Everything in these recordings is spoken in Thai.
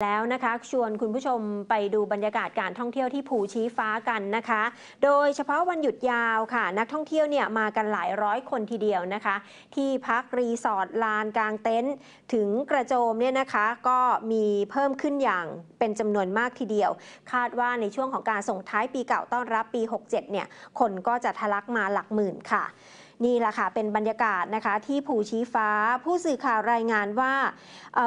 แล้วนะคะ ชวนคุณผู้ชมไปดูบรรยากาศการท่องเที่ยวที่ภูชี้ฟ้ากันนะคะ โดยเฉพาะวันหยุดยาวค่ะนักท่องเที่ยวเนี่ยมากันหลายร้อยคนทีเดียวนะคะที่พักรีสอร์ทลานกลางเต็นท์ถึงกระโจมเนี่ยนะคะก็มีเพิ่มขึ้นอย่างเป็นจำนวนมากทีเดียว คาดว่าในช่วงของการส่งท้ายปีเก่าต้อนรับ ปี 67เนี่ยคนก็จะทะลักมาหลักหมื่นค่ะนี่แหละค่ะ เป็นบรรยากาศนะคะที่ภูชี้ฟ้าผู้สื่อข่าวรายงานว่า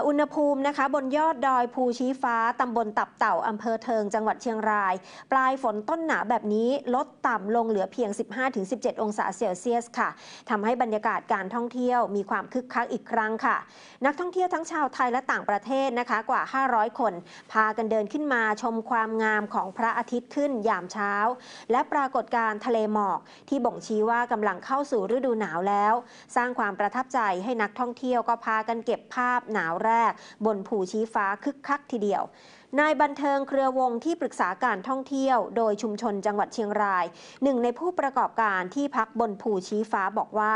อุณหภูมินะคะบนยอดดอยภูชี้ฟ้า ตำบลตับเต่าอำเภอเทิง จังหวัดเชียงราย ปลายฝนต้นหนาแบบนี้ ลดต่ำลงเหลือเพียง 15-17 องศาเซลเซียสค่ะทำให้บรรยากาศการท่องเที่ยว มีความคึกคักอีกครั้งค่ะ นักท่องเที่ยวทั้งชาวไทยและต่างประเทศนะคะกว่า 500 คน พากันเดินขึ้นมาชมความงามของพระอาทิตย์ขึ้น ยามเช้า และปรากฏการทะเลหมอกที่บ่งชี้ว่ากำลังเข้าสูู่่ฤดูหนาวแล้ว สร้างความประทับใจให้นักท่องเที่ยวก็พากันเก็บภาพหนาวแรก บนภูชี้ฟ้าคึกคักทีเดียวนายบันเทิงเครือวงที่ปรึกษาการท่องเที่ยวโดยชุมชนจังหวัดเชียงราย หนึ่งในผู้ประกอบการที่พักบนภูชี้ฟ้าบอกว่า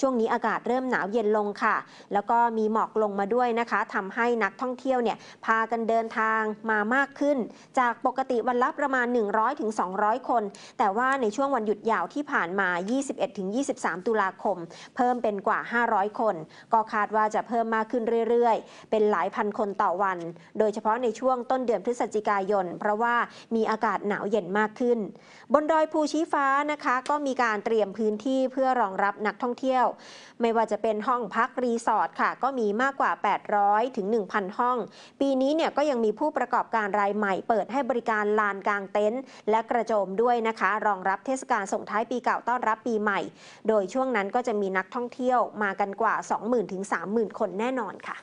ช่วงนี้อากาศเริ่มหนาวเย็นลงค่ะ แล้วก็มีหมอกลงมาด้วยนะคะทำให้นักท่องเที่ยวเนี่ย พากันเดินทางมามากขึ้น จากปกติวันละประมาณ 100-200 คน แต่ว่าในช่วงวันหยุดยาวที่ผ่านมา 21-23 ตุลาคม เพิ่มเป็นกว่า 500 คน ก็คาดว่าจะเพิ่มมากขึ้นเรื่อยๆ เป็นหลายพันคนต่อวัน โดยเฉพาะในช่วงต้นต้นเดือนพฤศจิกายนเพราะว่ามีอากาศหนาวเย็นมากขึ้น บนดอยภูชี้ฟ้านะคะ ก็มีการเตรียมพื้นที่เพื่อรองรับนักท่องเที่ยว ไม่ว่าจะเป็นห้องพักรีสอร์ทค่ะ ก็มีมากกว่า 800 ถึง 1,000 ห้อง ปีนี้เนี่ยก็ยังมีผู้ประกอบการรายใหม่เปิดให้บริการลานกลางเต็นท์และกระโจมด้วยนะคะ รองรับเทศกาลส่งท้ายปีเก่าต้อนรับปีใหม่ โดยช่วงนั้นก็จะมีนักท่องเที่ยวมากันกว่า 20,000 ถึง 30,000 คนแน่นอนค่ะ